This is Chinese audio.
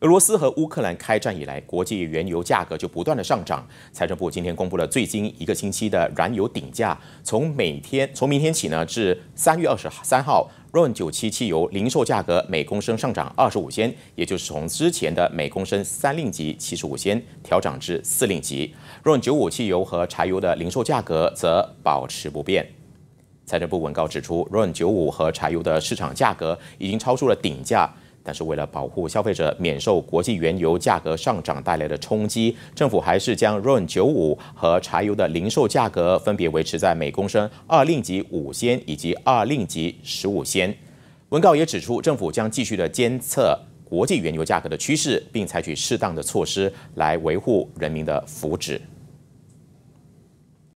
俄罗斯和乌克兰开战以来，国际原油价格就不断的上涨。财政部今天公布了最近一个星期的燃油顶价，从每天从明天起呢，至三月二十三号，RON 97汽油零售价格每公升上涨二十五仙，也就是从之前的每公升三令级七十五仙，调涨至四令级。RON 95汽油和柴油的零售价格则保持不变。财政部文告指出，RON 95和柴油的市场价格已经超出了顶价。但是，为了保护消费者免受国际原油价格上涨带来的冲击，政府还是将 RON 95和柴油的零售价格分别维持在每公升二令级五仙以及二令级十五仙。文告也指出，政府将继续的监测国际原油价格的趋势，并采取适当的措施来维护人民的福祉。